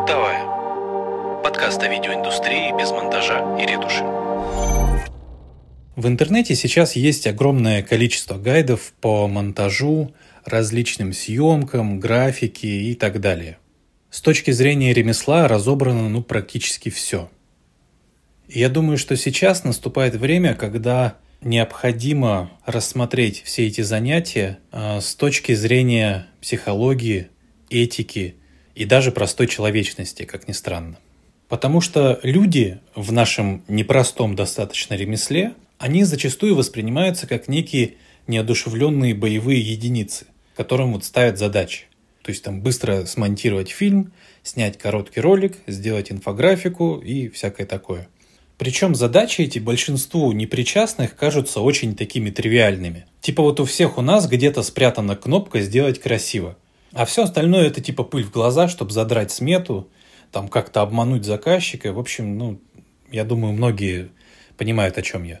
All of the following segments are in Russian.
Пультовая. Подкаст о видеоиндустрии без монтажа и ретуши. В интернете сейчас есть огромное количество гайдов по монтажу, различным съемкам, графике и так далее. С точки зрения ремесла разобрано ну, практически все. И я думаю, что сейчас наступает время, когда необходимо рассмотреть все эти занятия а, с точки зрения психологии, этики – и даже простой человечности, как ни странно. Потому что люди в нашем непростом достаточно ремесле, они зачастую воспринимаются как некие неодушевленные боевые единицы, которым вот ставят задачи. То есть там быстро смонтировать фильм, снять короткий ролик, сделать инфографику и всякое такое. Причем задачи эти большинству непричастных кажутся очень такими тривиальными. Типа вот у всех у нас где-то спрятана кнопка «Сделать красиво», а все остальное это типа пыль в глаза, чтобы задрать смету, там как-то обмануть заказчика. В общем, ну, я думаю, многие понимают, о чем я.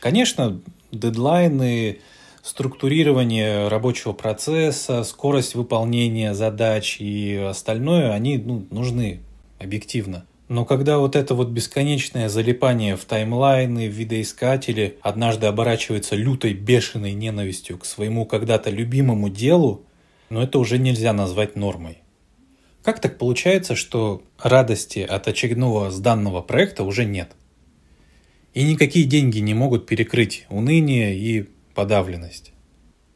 Конечно, дедлайны, структурирование рабочего процесса, скорость выполнения задач и остальное, они ну, нужны объективно. Но когда вот это вот бесконечное залипание в таймлайны, в видоискатели однажды оборачивается лютой бешеной ненавистью к своему когда-то любимому делу, но это уже нельзя назвать нормой. Как так получается, что радости от очередного сданного проекта уже нет? И никакие деньги не могут перекрыть уныние и подавленность.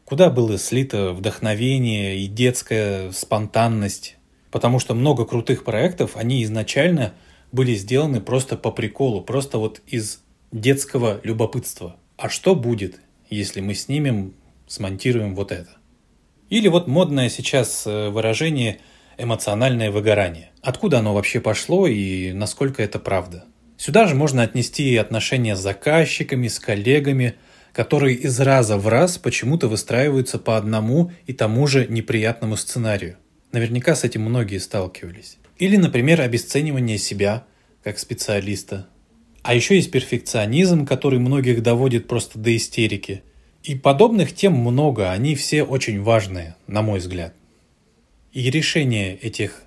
Куда было слито вдохновение и детская спонтанность? Потому что много крутых проектов, они изначально были сделаны просто по приколу, просто вот из детского любопытства. А что будет, если мы снимем, смонтируем вот это? Или вот модное сейчас э, выражение «эмоциональное выгорание». Откуда оно вообще пошло и насколько это правда? Сюда же можно отнести и отношения с заказчиками, с коллегами, которые из раза в раз почему-то выстраиваются по одному и тому же неприятному сценарию. Наверняка с этим многие сталкивались. Или, например, обесценивание себя как специалиста. А еще есть перфекционизм, который многих доводит просто до истерики – и подобных тем много, они все очень важные, на мой взгляд. И решение этих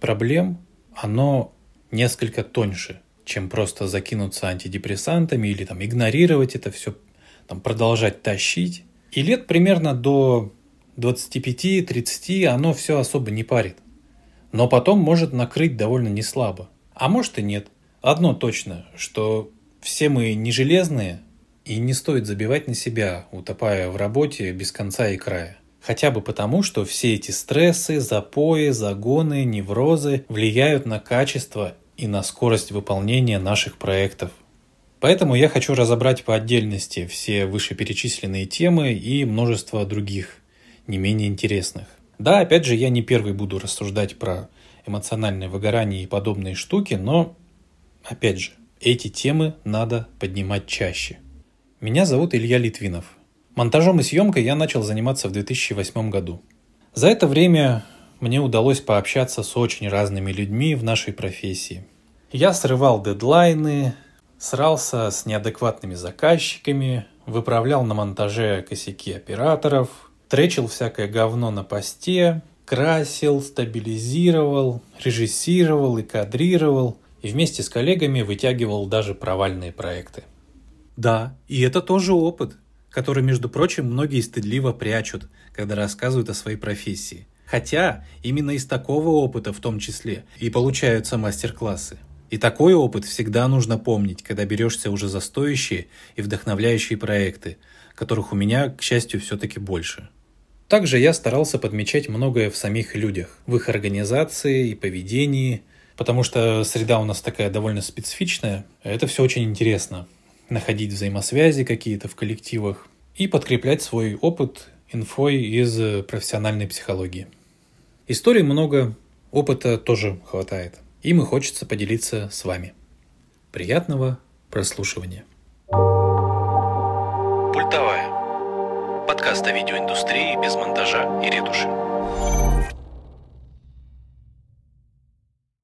проблем, оно несколько тоньше, чем просто закинуться антидепрессантами или там игнорировать это все, там, продолжать тащить. И лет примерно до 25-30 оно все особо не парит. Но потом может накрыть довольно неслабо. А может и нет. Одно точно, что все мы не железные, и не стоит забивать на себя, утопая в работе без конца и края. Хотя бы потому, что все эти стрессы, запои, загоны, неврозы влияют на качество и на скорость выполнения наших проектов. Поэтому я хочу разобрать по отдельности все вышеперечисленные темы и множество других, не менее интересных. Да, опять же, я не первый буду рассуждать про эмоциональное выгорание и подобные штуки, но, опять же, эти темы надо поднимать чаще – меня зовут Илья Литвинов. Монтажом и съемкой я начал заниматься в 2008 году. За это время мне удалось пообщаться с очень разными людьми в нашей профессии. Я срывал дедлайны, срался с неадекватными заказчиками, выправлял на монтаже косяки операторов, тречил всякое говно на посте, красил, стабилизировал, режиссировал и кадрировал, и вместе с коллегами вытягивал даже провальные проекты – да, и это тоже опыт, который, между прочим, многие стыдливо прячут, когда рассказывают о своей профессии. Хотя именно из такого опыта в том числе и получаются мастер-классы. И такой опыт всегда нужно помнить, когда берешься уже за стоящие и вдохновляющие проекты, которых у меня, к счастью, все-таки больше. Также я старался подмечать многое в самих людях, в их организации и поведении, потому что среда у нас такая довольно специфичная, а это все очень интересно – находить взаимосвязи какие-то в коллективах и подкреплять свой опыт инфой из э, профессиональной психологии. Историй много, опыта тоже хватает. Им и хочется поделиться с вами. Приятного прослушивания. Пультовая. Подкаст о видеоиндустрии без монтажа и ретуши.